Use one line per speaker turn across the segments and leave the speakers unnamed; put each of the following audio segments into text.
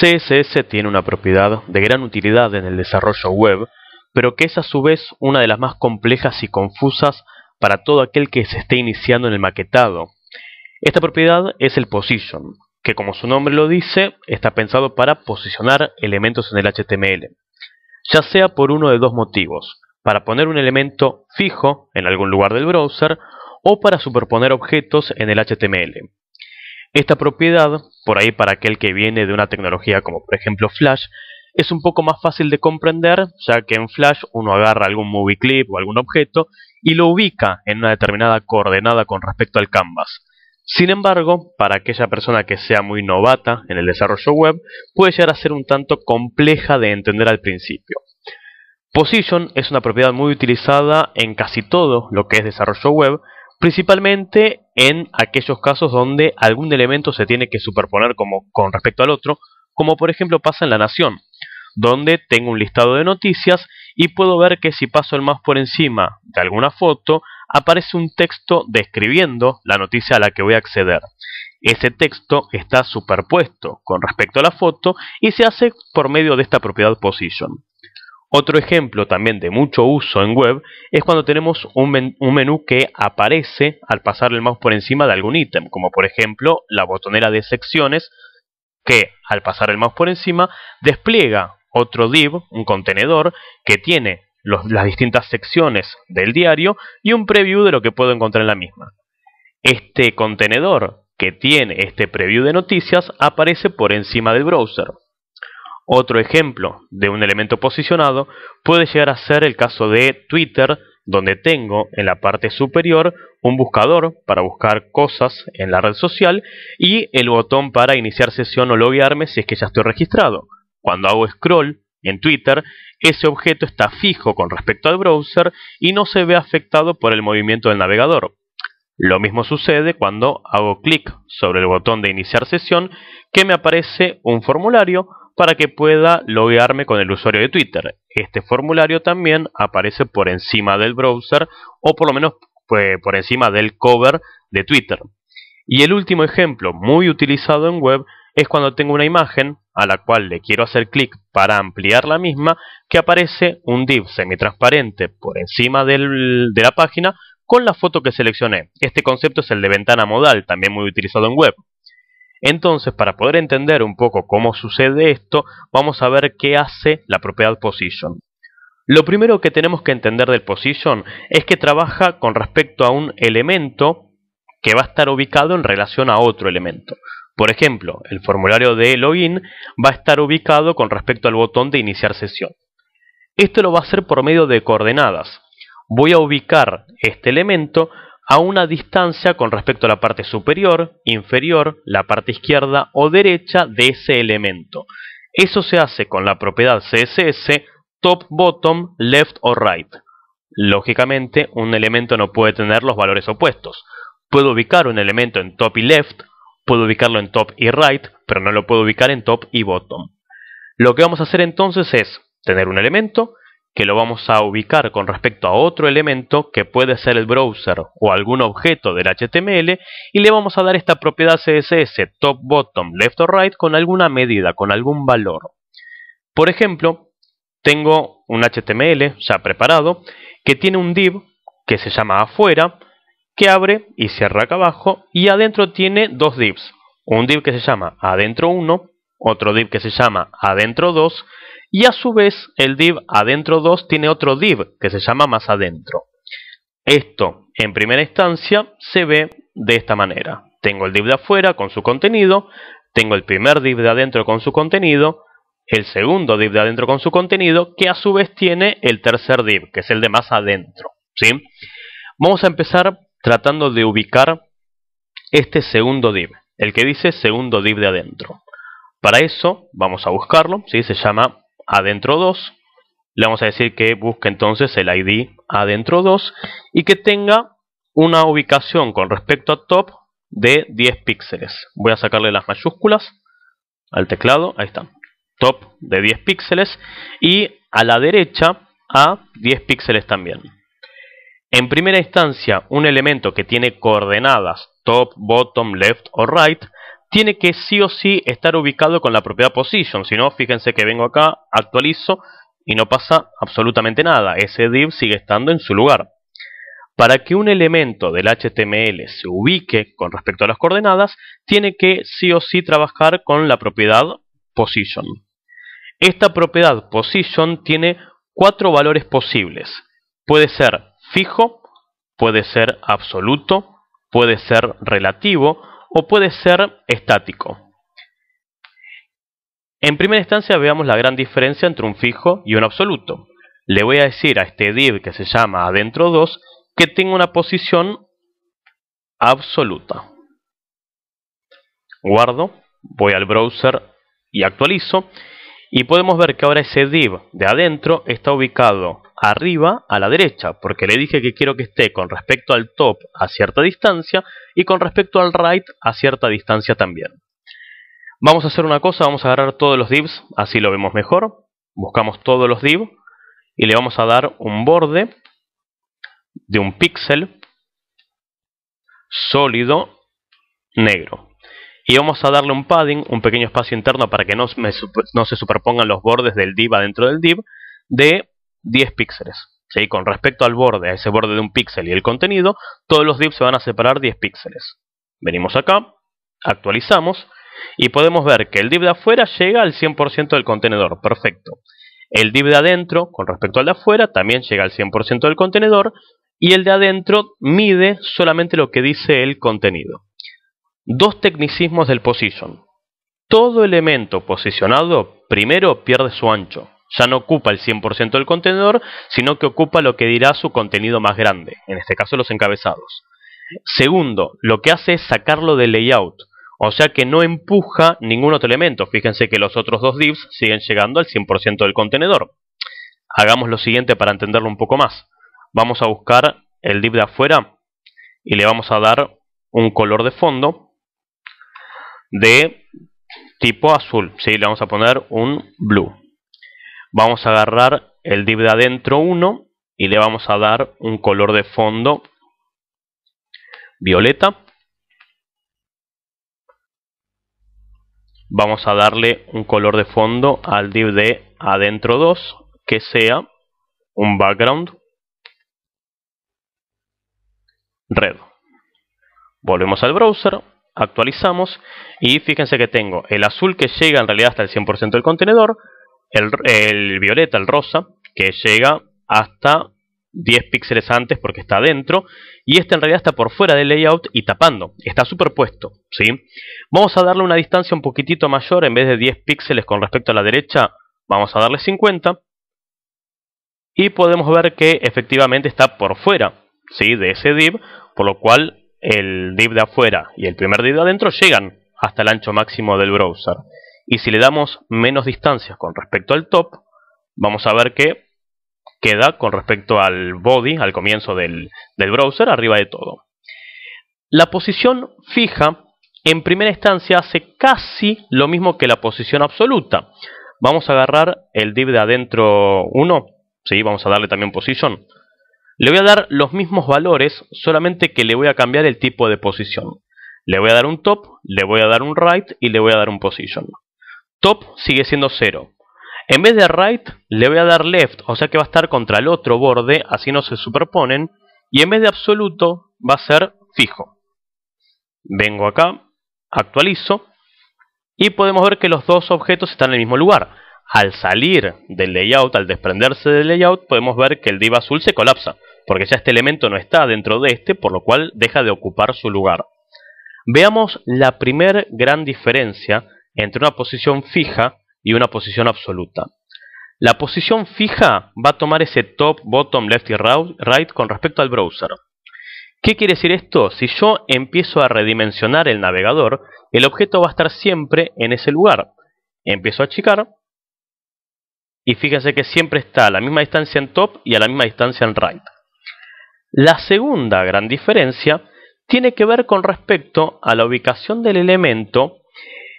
CSS tiene una propiedad de gran utilidad en el desarrollo web, pero que es a su vez una de las más complejas y confusas para todo aquel que se esté iniciando en el maquetado. Esta propiedad es el position, que como su nombre lo dice, está pensado para posicionar elementos en el HTML, ya sea por uno de dos motivos, para poner un elemento fijo en algún lugar del browser o para superponer objetos en el HTML. Esta propiedad, por ahí para aquel que viene de una tecnología como por ejemplo Flash, es un poco más fácil de comprender, ya que en Flash uno agarra algún movie clip o algún objeto y lo ubica en una determinada coordenada con respecto al canvas. Sin embargo, para aquella persona que sea muy novata en el desarrollo web, puede llegar a ser un tanto compleja de entender al principio. Position es una propiedad muy utilizada en casi todo lo que es desarrollo web, principalmente en aquellos casos donde algún elemento se tiene que superponer como, con respecto al otro, como por ejemplo pasa en La Nación, donde tengo un listado de noticias y puedo ver que si paso el más por encima de alguna foto, aparece un texto describiendo la noticia a la que voy a acceder. Ese texto está superpuesto con respecto a la foto y se hace por medio de esta propiedad position. Otro ejemplo también de mucho uso en web es cuando tenemos un, menú que aparece al pasar el mouse por encima de algún ítem, como por ejemplo la botonera de secciones que al pasar el mouse por encima despliega otro div, un contenedor, que tiene las distintas secciones del diario y un preview de lo que puedo encontrar en la misma. Este contenedor que tiene este preview de noticias aparece por encima del browser. Otro ejemplo de un elemento posicionado puede llegar a ser el caso de Twitter, donde tengo en la parte superior un buscador para buscar cosas en la red social y el botón para iniciar sesión o loguearme si es que ya estoy registrado. Cuando hago scroll en Twitter, ese objeto está fijo con respecto al browser y no se ve afectado por el movimiento del navegador. Lo mismo sucede cuando hago clic sobre el botón de iniciar sesión que me aparece un formulario para que pueda loguearme con el usuario de Twitter. Este formulario también aparece por encima del browser o por lo menos pues, por encima del cover de Twitter. Y el último ejemplo muy utilizado en web es cuando tengo una imagen a la cual le quiero hacer clic para ampliar la misma, que aparece un div semitransparente por encima de la página con la foto que seleccioné. Este concepto es el de ventana modal, también muy utilizado en web. Entonces, para poder entender un poco cómo sucede esto, vamos a ver qué hace la propiedad position. Lo primero que tenemos que entender del position es que trabaja con respecto a un elemento que va a estar ubicado en relación a otro elemento. Por ejemplo, el formulario de login va a estar ubicado con respecto al botón de iniciar sesión. Esto lo va a hacer por medio de coordenadas. Voy a ubicar este elemento a una distancia con respecto a la parte superior, inferior, la parte izquierda o derecha de ese elemento. Eso se hace con la propiedad CSS top bottom left o right. Lógicamente, un elemento no puede tener los valores opuestos. Puedo ubicar un elemento en top y left, puedo ubicarlo en top y right, pero no lo puedo ubicar en top y bottom. Lo que vamos a hacer entonces es tener un elemento que lo vamos a ubicar con respecto a otro elemento que puede ser el browser o algún objeto del HTML y le vamos a dar esta propiedad CSS top, bottom, left o right con alguna medida, con algún valor. Por ejemplo, tengo un HTML ya preparado que tiene un div que se llama afuera que abre y cierra acá abajo y adentro tiene dos divs. Un div que se llama adentro 1, otro div que se llama adentro 2 y a su vez, el div adentro 2 tiene otro div que se llama más adentro. Esto, en primera instancia, se ve de esta manera. Tengo el div de afuera con su contenido, tengo el primer div de adentro con su contenido, el segundo div de adentro con su contenido, que a su vez tiene el tercer div, que es el de más adentro. ¿sí? Vamos a empezar tratando de ubicar este segundo div, el que dice segundo div de adentro. Para eso vamos a buscarlo, ¿sí? se llama adentro 2. Le vamos a decir que busque entonces el ID adentro 2 y que tenga una ubicación con respecto a top de 10 píxeles. Voy a sacarle las mayúsculas al teclado, ahí está, top de 10 píxeles y a la derecha a 10 píxeles también. En primera instancia, un elemento que tiene coordenadas top, bottom, left o right tiene que sí o sí estar ubicado con la propiedad position. Si no, fíjense que vengo acá, actualizo y no pasa absolutamente nada. Ese div sigue estando en su lugar. Para que un elemento del HTML se ubique con respecto a las coordenadas, tiene que sí o sí trabajar con la propiedad position. Esta propiedad position tiene cuatro valores posibles. Puede ser fijo, puede ser absoluto, puede ser relativo, o puede ser estático. En primera instancia veamos la gran diferencia entre un fijo y un absoluto. Le voy a decir a este div que se llama adentro 2 que tenga una posición absoluta. Guardo, voy al browser y actualizo y podemos ver que ahora ese div de adentro está ubicado arriba a la derecha, porque le dije que quiero que esté con respecto al top a cierta distancia y con respecto al right a cierta distancia también. Vamos a hacer una cosa, vamos a agarrar todos los divs, así lo vemos mejor. Buscamos todos los divs y le vamos a dar un borde de un píxel sólido negro y vamos a darle un padding, un pequeño espacio interno para que no, se superpongan los bordes del div adentro del div, de 10 píxeles. Con respecto al borde, a ese borde de un píxel y el contenido, todos los divs se van a separar 10 píxeles. Venimos acá, actualizamos y podemos ver que el div de afuera llega al 100% del contenedor, perfecto. El div de adentro, con respecto al de afuera, también llega al 100% del contenedor y el de adentro mide solamente lo que dice el contenido. Dos tecnicismos del position. Todo elemento posicionado primero pierde su ancho. Ya no ocupa el 100% del contenedor, sino que ocupa lo que dirá su contenido más grande, en este caso los encabezados. Segundo, lo que hace es sacarlo del layout, o sea que no empuja ningún otro elemento. Fíjense que los otros dos divs siguen llegando al 100% del contenedor. Hagamos lo siguiente para entenderlo un poco más. Vamos a buscar el div de afuera y le vamos a dar un color de fondo de tipo azul. ¿sí? Le vamos a poner un blue. Vamos a agarrar el div de adentro 1 y le vamos a dar un color de fondo violeta. Vamos a darle un color de fondo al div de adentro 2 que sea un background red. Volvemos al browser, actualizamos y fíjense que tengo el azul que llega en realidad hasta el 100% del contenedor, el, violeta, el rosa, que llega hasta 10 píxeles antes porque está adentro, y este en realidad está por fuera del layout y tapando, está superpuesto, ¿sí? Vamos a darle una distancia un poquitito mayor, en vez de 10 píxeles con respecto a la derecha, vamos a darle 50, y podemos ver que efectivamente está por fuera, ¿sí? De ese div, por lo cual el div de afuera y el primer div de adentro llegan hasta el ancho máximo del browser. Y si le damos menos distancias con respecto al top, vamos a ver que queda con respecto al body, al comienzo del, browser, arriba de todo. La posición fija en primera instancia hace casi lo mismo que la posición absoluta. Vamos a agarrar el div de adentro 1, sí, vamos a darle también position, le voy a dar los mismos valores, solamente que le voy a cambiar el tipo de posición. Le voy a dar un top, le voy a dar un right y le voy a dar un position. Top sigue siendo 0. En vez de right, le voy a dar left, o sea que va a estar contra el otro borde, así no se superponen. Y en vez de absoluto, va a ser fijo. Vengo acá, actualizo, y podemos ver que los dos objetos están en el mismo lugar al salir del layout, al desprenderse del layout, podemos ver que el div azul se colapsa, porque ya este elemento no está dentro de este, por lo cual deja de ocupar su lugar. Veamos la primer gran diferencia entre una posición fija y una posición absoluta. La posición fija va a tomar ese top, bottom, left y right con respecto al browser. ¿Qué quiere decir esto? Si yo empiezo a redimensionar el navegador, el objeto va a estar siempre en ese lugar. Empiezo a achicar y fíjense que siempre está a la misma distancia en top y a la misma distancia en right. La segunda gran diferencia tiene que ver con respecto a la ubicación del elemento,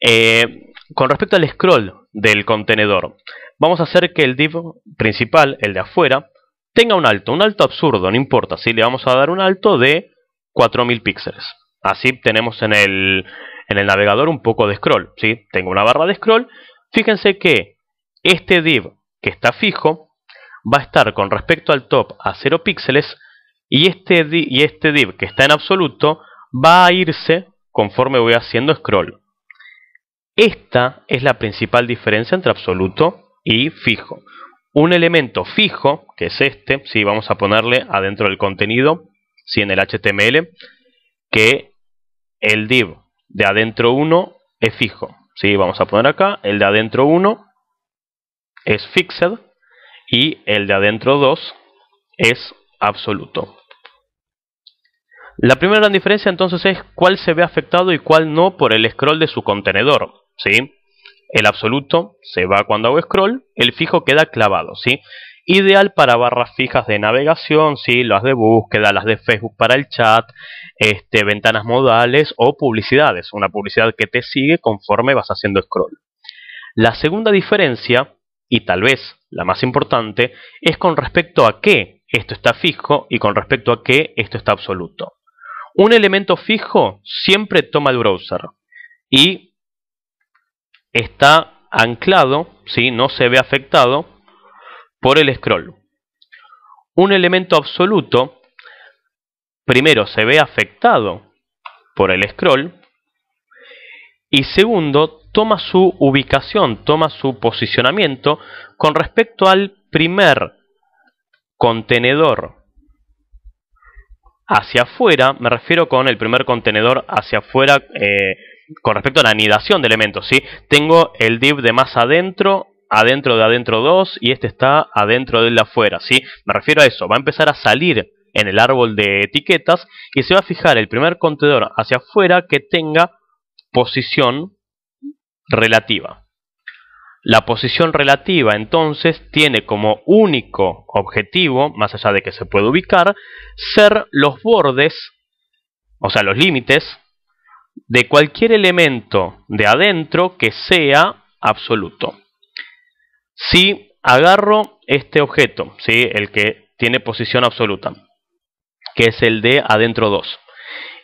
eh, con respecto al scroll del contenedor. Vamos a hacer que el div principal, el de afuera, tenga un alto, un alto absurdo, no importa, le vamos a dar un alto de 4000 píxeles. Así tenemos en el, en el navegador un poco de scroll, ¿sí? Tengo una barra de scroll. Fíjense que este div, que está fijo, va a estar con respecto al top a 0 píxeles y este, div, y este que está en absoluto va a irse conforme voy haciendo scroll. Esta es la principal diferencia entre absoluto y fijo. Un elemento fijo, que es este, si vamos a ponerle adentro del contenido, si en el HTML, que el div de adentro 1 es fijo. vamos a poner acá el de adentro 1 es fixed y el de adentro 2 es absoluto. La primera gran diferencia entonces es cuál se ve afectado y cuál no por el scroll de su contenedor. ¿sí? El absoluto se va cuando hago scroll, el fijo queda clavado. ¿sí? Ideal para barras fijas de navegación, ¿sí? las de búsqueda, las de Facebook para el chat, este, ventanas modales o publicidades. Una publicidad que te sigue conforme vas haciendo scroll. La segunda diferencia y tal vez la más importante, es con respecto a qué esto está fijo y con respecto a qué esto está absoluto. Un elemento fijo siempre toma el browser y está anclado, ¿sí? no se ve afectado por el scroll. Un elemento absoluto primero se ve afectado por el scroll y segundo toma su ubicación, toma su posicionamiento con respecto al primer contenedor hacia afuera, me refiero con el primer contenedor hacia afuera eh, con respecto a la anidación de elementos, ¿sí? Tengo el div de más adentro, adentro de adentro 2 y este está adentro del de afuera, ¿sí? Me refiero a eso, va a empezar a salir en el árbol de etiquetas y se va a fijar el primer contenedor hacia afuera que tenga posición relativa. La posición relativa entonces tiene como único objetivo, más allá de que se puede ubicar, ser los bordes, o sea, los límites, de cualquier elemento de adentro que sea absoluto. Si agarro este objeto, ¿sí? el que tiene posición absoluta, que es el de adentro 2,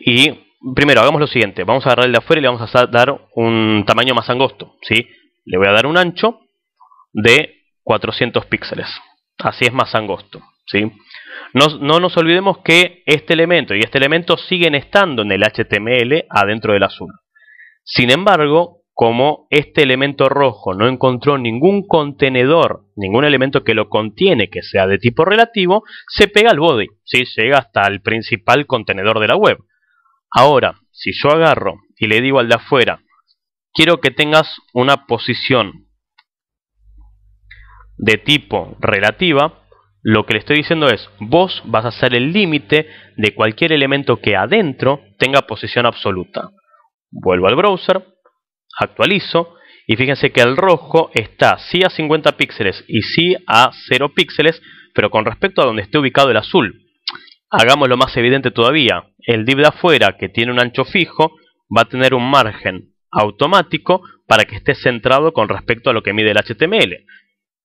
y primero hagamos lo siguiente, vamos a agarrar el de afuera y le vamos a dar un tamaño más angosto, ¿sí? Le voy a dar un ancho de 400 píxeles, así es más angosto, ¿sí? No, nos olvidemos que este elemento y este elemento siguen estando en el HTML adentro del azul. Sin embargo, como este elemento rojo no encontró ningún contenedor, ningún elemento que lo contiene que sea de tipo relativo, se pega al body, ¿sí? llega hasta el principal contenedor de la web. Ahora, si yo agarro y le digo al de afuera, quiero que tengas una posición de tipo relativa, lo que le estoy diciendo es, vos vas a ser el límite de cualquier elemento que adentro tenga posición absoluta. Vuelvo al browser, actualizo, y fíjense que el rojo está sí a 50 píxeles y sí a 0 píxeles, pero con respecto a donde esté ubicado el azul. Ah. Hagamos lo más evidente todavía. El div de afuera, que tiene un ancho fijo, va a tener un margen automático para que esté centrado con respecto a lo que mide el HTML.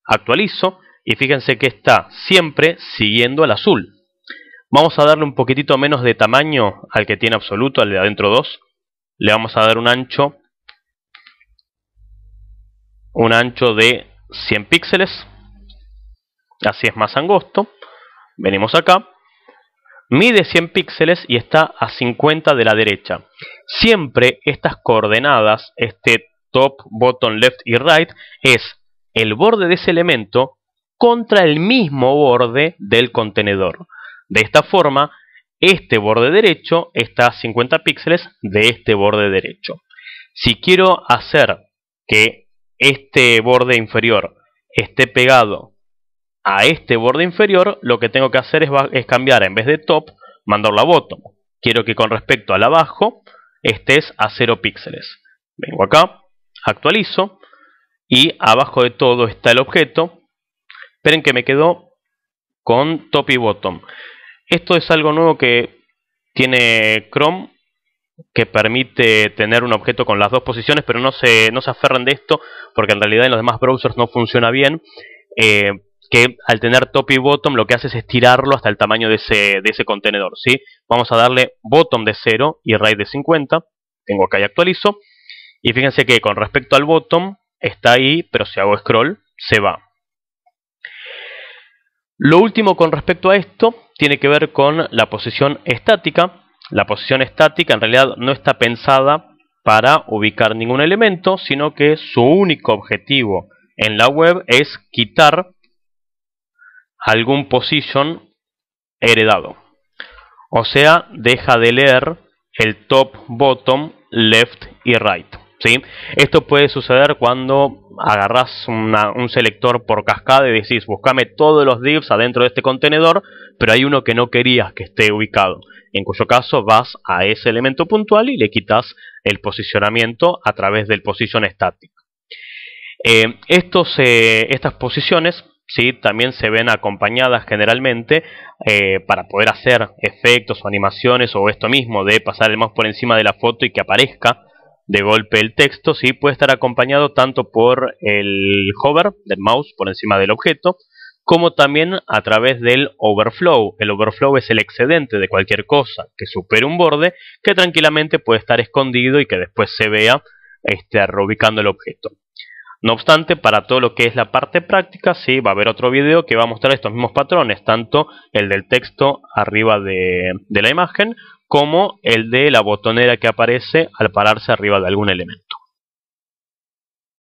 Actualizo y fíjense que está siempre siguiendo al azul. Vamos a darle un poquitito menos de tamaño al que tiene absoluto, al de adentro 2. Le vamos a dar un ancho un ancho de 100 píxeles. Así es más angosto. Venimos acá Mide 100 píxeles y está a 50 de la derecha. Siempre estas coordenadas, este top, bottom, left y right, es el borde de ese elemento contra el mismo borde del contenedor. De esta forma, este borde derecho está a 50 píxeles de este borde derecho. Si quiero hacer que este borde inferior esté pegado a este borde inferior, lo que tengo que hacer es, cambiar en vez de top, mandarlo a bottom. Quiero que con respecto al abajo estés a 0 píxeles. Vengo acá, actualizo y abajo de todo está el objeto. Esperen que me quedó con top y bottom. Esto es algo nuevo que tiene Chrome que permite tener un objeto con las dos posiciones, pero no se, no se aferran de esto porque en realidad en los demás browsers no funciona bien. Eh, que al tener top y bottom lo que hace es estirarlo hasta el tamaño de ese, contenedor. ¿sí? Vamos a darle bottom de 0 y raid de 50. Tengo acá y actualizo. Y fíjense que con respecto al bottom está ahí, pero si hago scroll se va. Lo último con respecto a esto tiene que ver con la posición estática. La posición estática en realidad no está pensada para ubicar ningún elemento, sino que su único objetivo en la web es quitar algún position heredado. O sea, deja de leer el top, bottom, left y right. ¿sí? Esto puede suceder cuando agarras un selector por cascada y decís, buscame todos los divs adentro de este contenedor, pero hay uno que no querías que esté ubicado. En cuyo caso vas a ese elemento puntual y le quitas el posicionamiento a través del position static. Eh, eh, estas posiciones también se ven acompañadas generalmente eh, para poder hacer efectos o animaciones o esto mismo de pasar el mouse por encima de la foto y que aparezca de golpe el texto, ¿sí? puede estar acompañado tanto por el hover del mouse por encima del objeto, como también a través del overflow. El overflow es el excedente de cualquier cosa que supere un borde que tranquilamente puede estar escondido y que después se vea este, reubicando el objeto. No obstante, para todo lo que es la parte práctica, sí, va a haber otro video que va a mostrar estos mismos patrones, tanto el del texto arriba de, de la imagen como el de la botonera que aparece al pararse arriba de algún elemento.